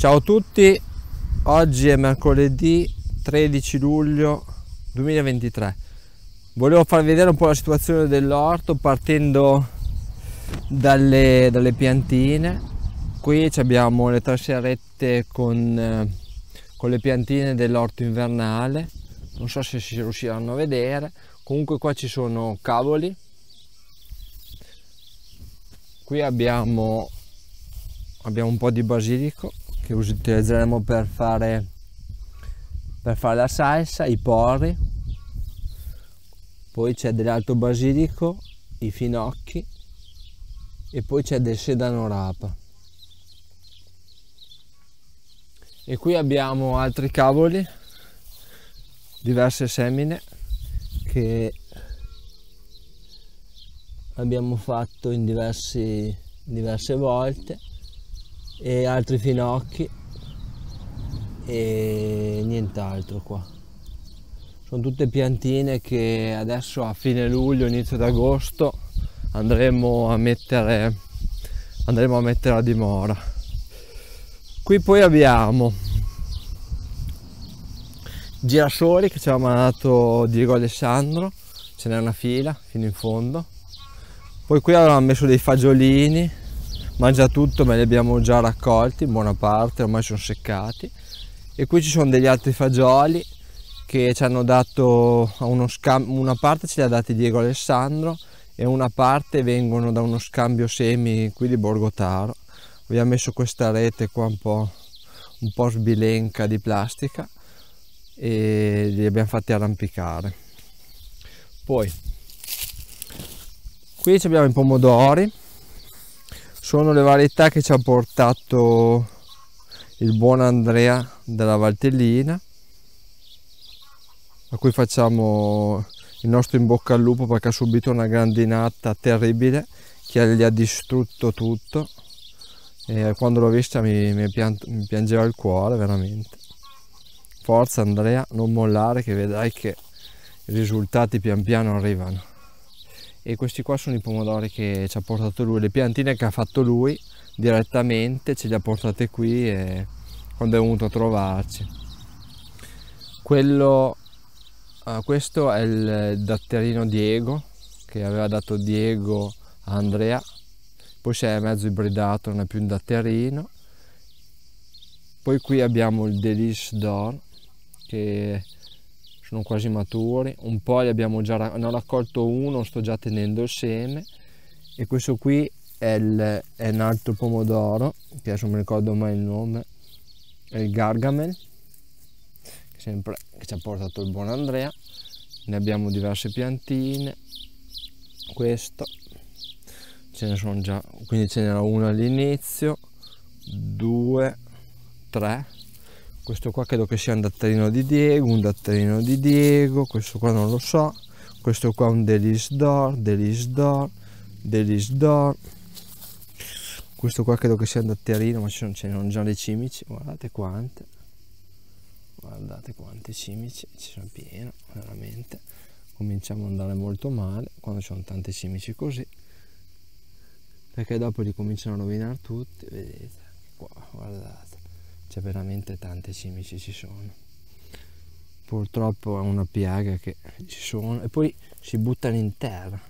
Ciao a tutti, oggi è mercoledì 13 luglio 2023. Volevo farvi vedere un po' la situazione dell'orto partendo dalle, dalle piantine. Qui abbiamo le tre con, eh, con le piantine dell'orto invernale, non so se si riusciranno a vedere. Comunque qua ci sono cavoli. Qui abbiamo, abbiamo un po' di basilico che utilizzeremo per fare, per fare la salsa, i porri, poi c'è dell'alto basilico, i finocchi e poi c'è del sedano rapa. E qui abbiamo altri cavoli, diverse semine che abbiamo fatto in diversi, diverse volte e altri finocchi e nient'altro qua. Sono tutte piantine che adesso a fine luglio, inizio d'agosto andremo a mettere andremo a mettere a dimora. Qui poi abbiamo girasoli che ci ha mandato Diego Alessandro, ce n'è una fila fino in fondo. Poi qui avevamo messo dei fagiolini, mangia tutto ma li abbiamo già raccolti in buona parte ormai sono seccati e qui ci sono degli altri fagioli che ci hanno dato una parte ce li ha dati Diego Alessandro e una parte vengono da uno scambio semi qui di Borgotaro abbiamo messo questa rete qua un po', un po sbilenca di plastica e li abbiamo fatti arrampicare poi qui abbiamo i pomodori sono le varietà che ci ha portato il buon Andrea della Valtellina a cui facciamo il nostro in bocca al lupo perché ha subito una grandinata terribile che gli ha distrutto tutto e quando l'ho vista mi, mi, mi piangeva il cuore veramente forza Andrea non mollare che vedrai che i risultati pian piano arrivano e questi qua sono i pomodori che ci ha portato lui, le piantine che ha fatto lui direttamente, ce le ha portate qui e quando è venuto a trovarci. Quello, ah, questo è il datterino Diego che aveva dato Diego a Andrea, poi si è mezzo ibridato, non è più un datterino. Poi qui abbiamo il Delish Dorn che sono quasi maturi, un po' li abbiamo già ne ho raccolto uno, sto già tenendo il seme e questo qui è, il, è un altro pomodoro, che adesso non mi ricordo mai il nome, è il Gargamel, sempre, che ci ha portato il buon Andrea, ne abbiamo diverse piantine, questo, ce ne sono già, quindi ce n'era uno all'inizio, due, tre, questo qua credo che sia un datterino di Diego, un datterino di Diego, questo qua non lo so, questo qua è un Delis Door, Delis Door, Delis Door, questo qua credo che sia un datterino, ma ce ne sono già le cimici, guardate quante, guardate quante cimici, ci sono pieno, veramente, cominciamo ad andare molto male quando ci sono tante cimici così, perché dopo li cominciano a rovinare tutti, vedete, qua, guardate cioè veramente tante cimici ci sono purtroppo è una piaga che ci sono e poi si buttano in terra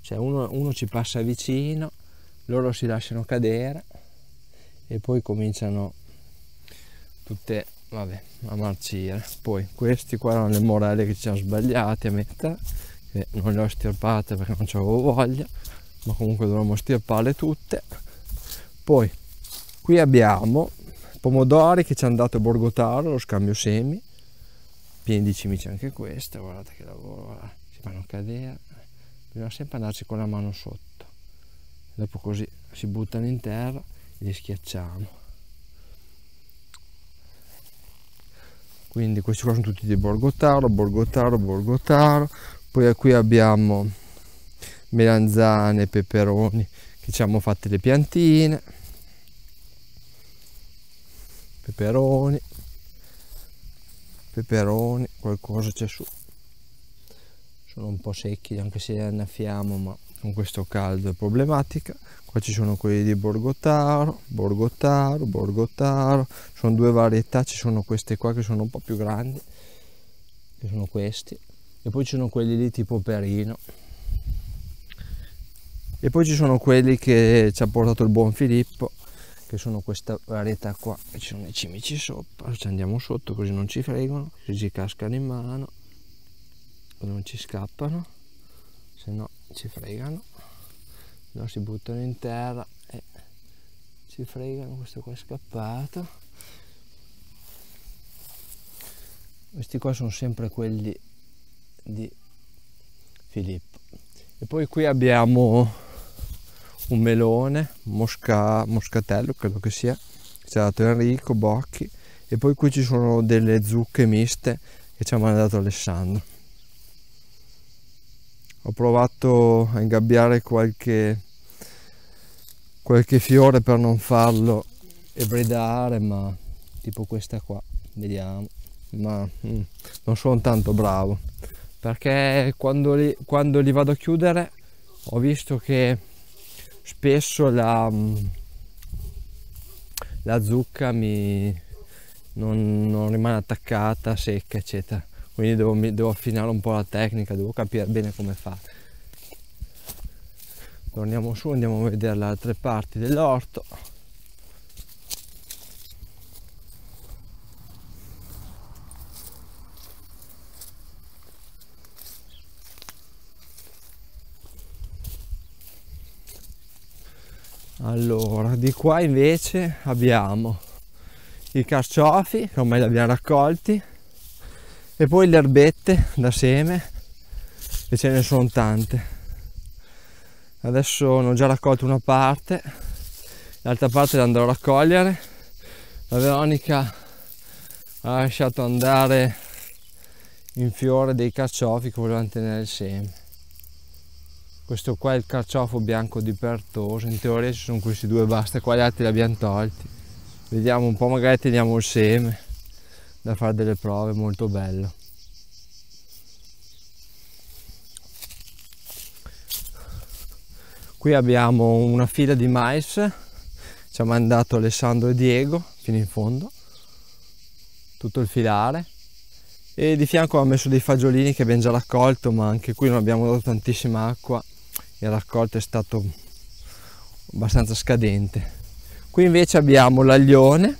cioè uno, uno ci passa vicino loro si lasciano cadere e poi cominciano tutte vabbè, a marcire poi questi qua erano le morelle che ci hanno sbagliati a metà che non le ho stirpate perché non avevo voglia ma comunque dovremmo stirparle tutte poi qui abbiamo pomodori che ci hanno dato Borgotaro, lo scambio semi, pieni di cimici anche questo, guardate che lavoro, guarda. Eh, si fanno cadere, bisogna sempre andarci con la mano sotto, dopo così si buttano in terra e li schiacciamo. Quindi questi qua sono tutti di Borgotaro, Borgotaro, Borgotaro, poi qui abbiamo melanzane, peperoni che ci hanno fatte le piantine, peperoni peperoni qualcosa c'è su sono un po' secchi anche se li annaffiamo ma con questo caldo è problematica qua ci sono quelli di borgotaro borgotaro borgotaro sono due varietà ci sono queste qua che sono un po' più grandi che sono questi e poi ci sono quelli di tipo perino e poi ci sono quelli che ci ha portato il buon Filippo che sono questa varietà qua ci sono i cimici sopra ci andiamo sotto così non ci fregano così ci cascano in mano non ci scappano se no ci fregano no si buttano in terra e ci fregano questo qua è scappato questi qua sono sempre quelli di Filippo e poi qui abbiamo un melone, mosca, moscatello credo che sia, ci ha dato Enrico, Bocchi e poi qui ci sono delle zucche miste che ci ha mandato Alessandro. Ho provato a ingabbiare qualche, qualche fiore per non farlo ebridare, ma tipo questa qua, vediamo, ma mm, non sono tanto bravo perché quando li, quando li vado a chiudere ho visto che spesso la, mm, la zucca mi, non, non, rimane attaccata, secca, eccetera. Quindi devo, devo, affinare un po' la tecnica, devo capire bene come fare. Torniamo su, andiamo a vedere le altre parti dell'orto. allora di qua invece abbiamo i carciofi che ormai li abbiamo raccolti e poi le erbette da seme e ce ne sono tante adesso ne ho già raccolto una parte l'altra parte la andrò a raccogliere la Veronica ha lasciato andare in fiore dei carciofi che volevano tenere il seme questo qua è il carciofo bianco di Pertoso, in teoria ci sono questi due basta qua, gli altri li abbiamo tolti. Vediamo un po', magari teniamo il seme da fare delle prove, molto bello. Qui abbiamo una fila di mais, ci ha mandato Alessandro e Diego fino in fondo, tutto il filare e di fianco ha messo dei fagiolini che abbiamo già raccolto ma anche qui non abbiamo dato tantissima acqua il raccolto è stato abbastanza scadente qui invece abbiamo l'aglione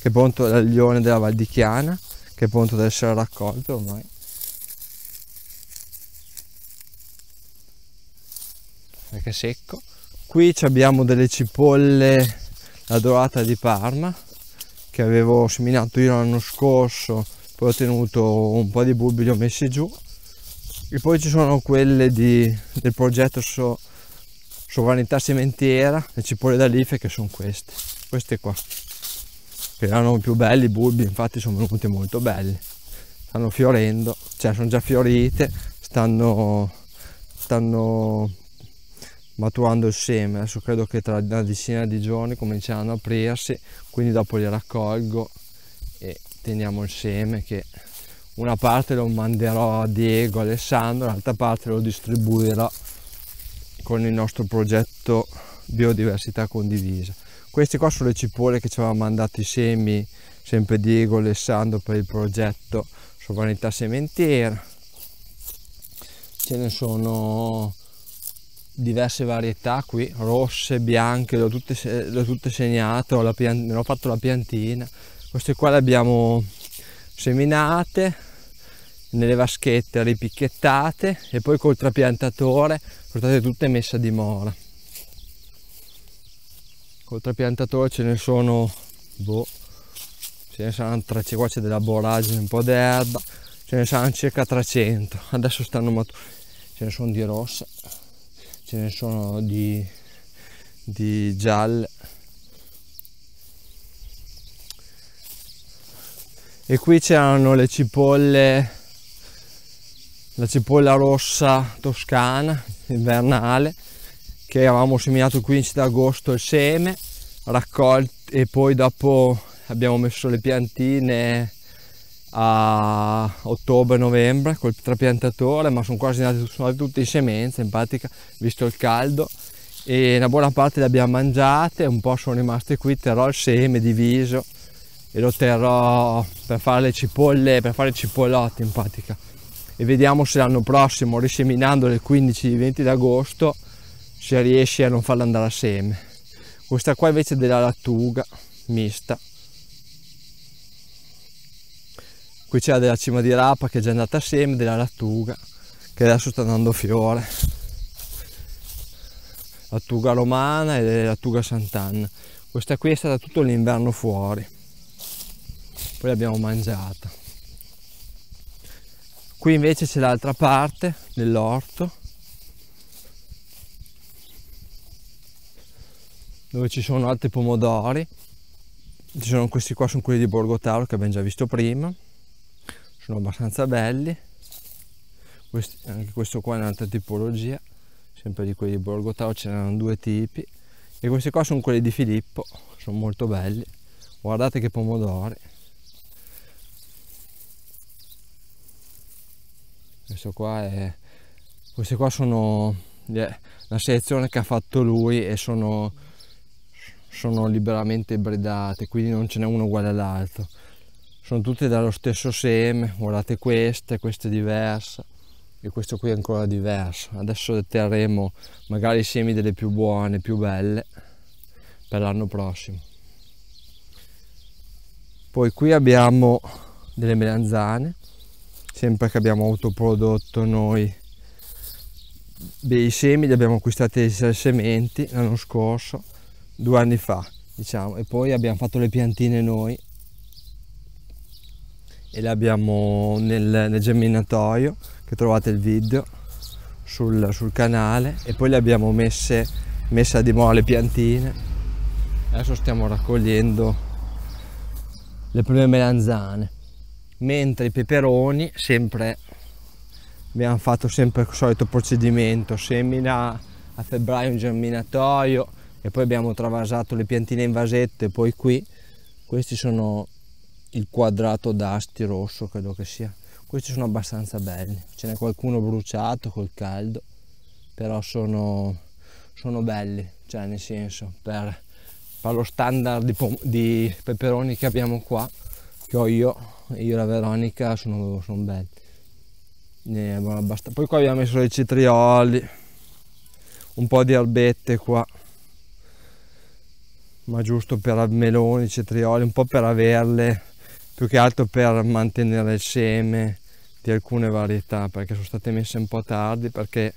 che è pronto l'aglione della Valdichiana che è pronto ad essere raccolto ormai perché è secco qui abbiamo delle cipolle la dorata di Parma che avevo seminato io l'anno scorso poi ho tenuto un po' di bulbi li ho messi giù e poi ci sono quelle di, del progetto so, Sovranità Sementiera, le cipolle d'alife che sono queste, queste qua, che erano più belli i bulbi, infatti sono venuti molto belli, stanno fiorendo, cioè sono già fiorite, stanno, stanno maturando il seme, adesso credo che tra una decina di giorni cominceranno a aprirsi, quindi dopo li raccolgo e teniamo il seme che una parte lo manderò a Diego, Alessandro, l'altra parte lo distribuirò con il nostro progetto biodiversità condivisa. Queste qua sono le cipolle che ci aveva mandato i semi, sempre Diego, Alessandro per il progetto Sovranità Sementiera. Ce ne sono diverse varietà qui, rosse, bianche, le ho tutte, le ho tutte segnate, ho, pian- ho fatto la piantina. Queste qua le abbiamo seminate, nelle vaschette ripicchettate e poi col trapiantatore portate tutte messe a dimora. Col trapiantatore ce ne sono, boh, ce ne saranno 300, qua c'è della boragine, un po' d'erba, ce ne saranno circa 300, adesso stanno maturando, ce ne sono di rossa, ce ne sono di, di gialle. E qui c'erano le cipolle la cipolla rossa toscana invernale che avevamo seminato il 15 agosto il seme raccolto e poi dopo abbiamo messo le piantine a ottobre-novembre col trapiantatore ma sono quasi andati, sono andati tutti in semenza in pratica visto il caldo e una buona parte le abbiamo mangiate un po' sono rimaste qui terrò il seme diviso e lo terrò per fare le cipolle per fare i cipollotti in pratica e vediamo se l'anno prossimo riseminandole il 15-20 d'agosto se riesci a non farla andare a seme questa qua invece è della lattuga mista qui c'è della cima di rapa che è già andata a seme della lattuga che adesso sta dando fiore lattuga romana e lattuga sant'anna questa qui è stata tutto l'inverno fuori poi l'abbiamo mangiata qui invece c'è l'altra parte dell'orto dove ci sono altri pomodori ci sono questi qua sono quelli di Borgotaro che abbiamo già visto prima sono abbastanza belli questi, anche questo qua è un'altra tipologia sempre di quelli di Borgotaro ce n'erano due tipi e questi qua sono quelli di Filippo sono molto belli guardate che pomodori questo qua è queste qua sono la selezione che ha fatto lui e sono, sono liberamente bredate quindi non ce n'è uno uguale all'altro sono tutte dallo stesso seme guardate queste questa è diversa e questo qui è ancora diverso adesso deterremo magari i semi delle più buone più belle per l'anno prossimo poi qui abbiamo delle melanzane sempre che abbiamo autoprodotto noi dei semi, li abbiamo acquistati le sementi l'anno scorso, due anni fa diciamo, e poi abbiamo fatto le piantine noi e le abbiamo nel, nel gemminatoio che trovate il video sul, sul canale e poi le abbiamo messe, messe a dimora le piantine adesso stiamo raccogliendo le prime melanzane mentre i peperoni sempre abbiamo fatto sempre il solito procedimento semina a febbraio un germinatoio e poi abbiamo travasato le piantine in vasette poi qui questi sono il quadrato d'asti rosso credo che sia questi sono abbastanza belli ce n'è qualcuno bruciato col caldo però sono, sono belli cioè nel senso per, per lo standard di, di peperoni che abbiamo qua che ho io e io e la Veronica sono, sono belli. Poi qua abbiamo messo i cetrioli, un po' di albette qua, ma giusto per meloni, cetrioli, un po' per averle, più che altro per mantenere il seme di alcune varietà, perché sono state messe un po' tardi, perché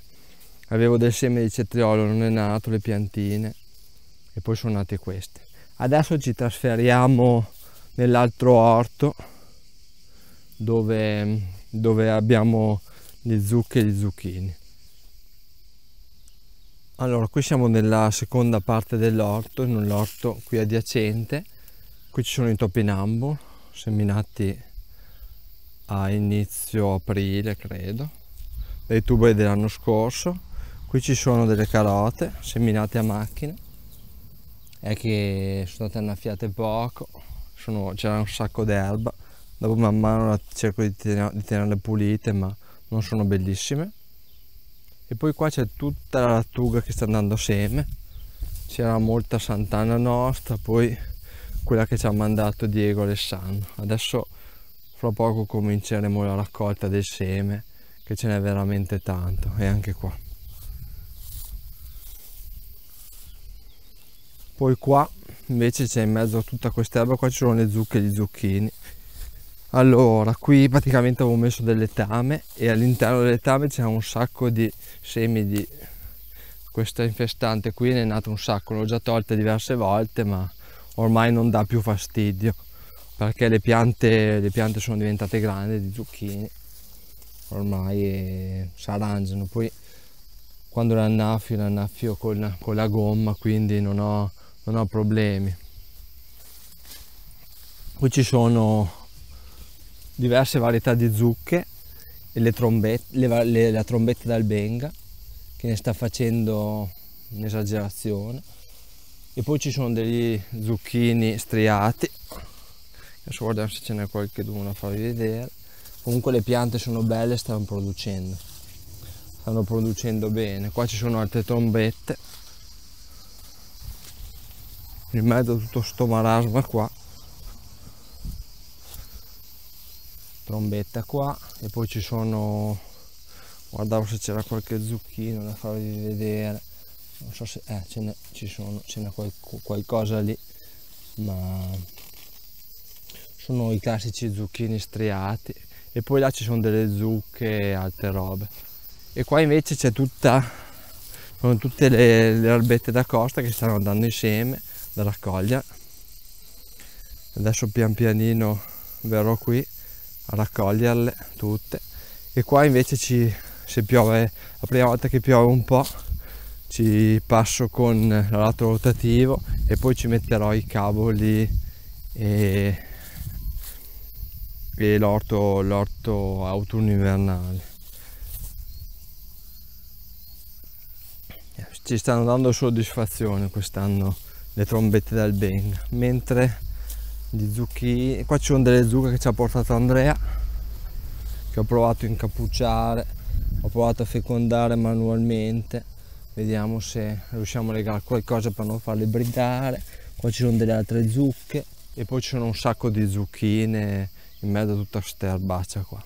avevo del seme di cetriolo, non è nato, le piantine, e poi sono nate queste. Adesso ci trasferiamo nell'altro orto, dove, dove abbiamo le zucche e gli zucchini. Allora, qui siamo nella seconda parte dell'orto, in un orto qui adiacente. Qui ci sono i topinambo, seminati a inizio aprile, credo, dai tuberi dell'anno scorso. Qui ci sono delle carote seminate a macchina. È che sono state annaffiate poco, c'era un sacco d'erba dopo man mano cerco di, tener di tenerle pulite ma non sono bellissime e poi qua c'è tutta la lattuga che sta andando seme c'era molta Sant'Anna nostra poi quella che ci ha mandato Diego Alessandro adesso fra poco cominceremo la raccolta del seme che ce n'è veramente tanto e anche qua poi qua invece c'è in mezzo a tutta quest'erba qua ci sono le zucche e gli zucchini allora, qui praticamente avevo messo delle tame e all'interno delle tame c'è un sacco di semi di questa infestante qui, ne è nato un sacco, l'ho già tolta diverse volte ma ormai non dà più fastidio perché le piante, le piante sono diventate grandi di zucchine, ormai si arrangiano, poi quando le annaffio le annaffio con, con, la gomma quindi non ho, non ho problemi. Qui ci sono diverse varietà di zucche e le trombette, le, le, la trombetta dal Benga che ne sta facendo un'esagerazione e poi ci sono degli zucchini striati adesso guardiamo se ce n'è qualcuno a farvi vedere comunque le piante sono belle stanno producendo stanno producendo bene qua ci sono altre trombette in mezzo a tutto sto marasma qua trombetta qua e poi ci sono guardavo se c'era qualche zucchino da farvi vedere non so se eh, ce n'è, ci sono ce n'è qualco, qualcosa lì ma sono i classici zucchini striati e poi là ci sono delle zucche e altre robe e qua invece c'è tutta sono tutte le, le erbette da costa che stanno andando insieme da raccogliere adesso pian pianino verrò qui raccoglierle tutte e qua invece ci, se piove la prima volta che piove un po' ci passo con l'alato rotativo e poi ci metterò i cavoli e, e l'orto, l'orto autunno-invernale ci stanno dando soddisfazione quest'anno le trombette del Beng mentre di zucchine qua ci sono delle zucche che ci ha portato Andrea che ho provato a incappucciare ho provato a fecondare manualmente vediamo se riusciamo a legare qualcosa per non farle bridare qua ci sono delle altre zucche e poi ci sono un sacco di zucchine in mezzo a tutta questa erbaccia qua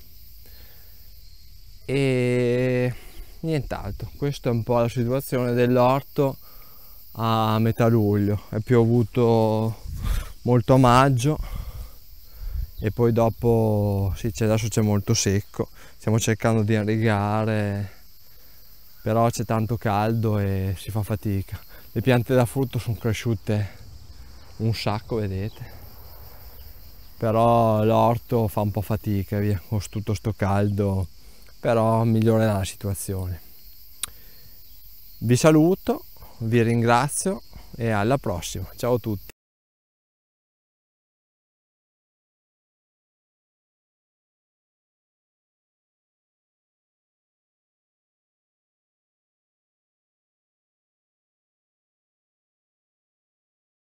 e nient'altro questa è un po' la situazione dell'orto a metà luglio è piovuto molto a maggio e poi dopo sì, adesso c'è molto secco stiamo cercando di irrigare però c'è tanto caldo e si fa fatica le piante da frutto sono cresciute un sacco vedete però l'orto fa un po' fatica via con tutto sto caldo però migliorerà la situazione vi saluto vi ringrazio e alla prossima ciao a tutti